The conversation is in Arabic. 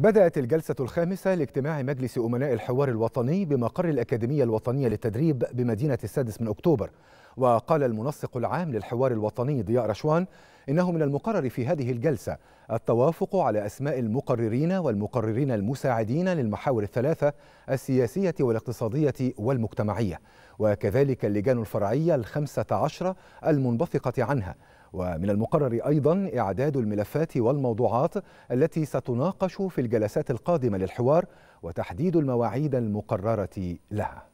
بدأت الجلسة الخامسة لاجتماع مجلس أمناء الحوار الوطني بمقر الأكاديمية الوطنية للتدريب بمدينة السادس من أكتوبر وقال المنسق العام للحوار الوطني ضياء رشوان إنه من المقرر في هذه الجلسة التوافق على أسماء المقررين والمقررين المساعدين للمحاور الثلاثة السياسية والاقتصادية والمجتمعية وكذلك اللجان الفرعية الخمسة عشرة المنبثقة عنها ومن المقرر أيضا إعداد الملفات والموضوعات التي ستناقش في الجلسات القادمة للحوار وتحديد المواعيد المقررة لها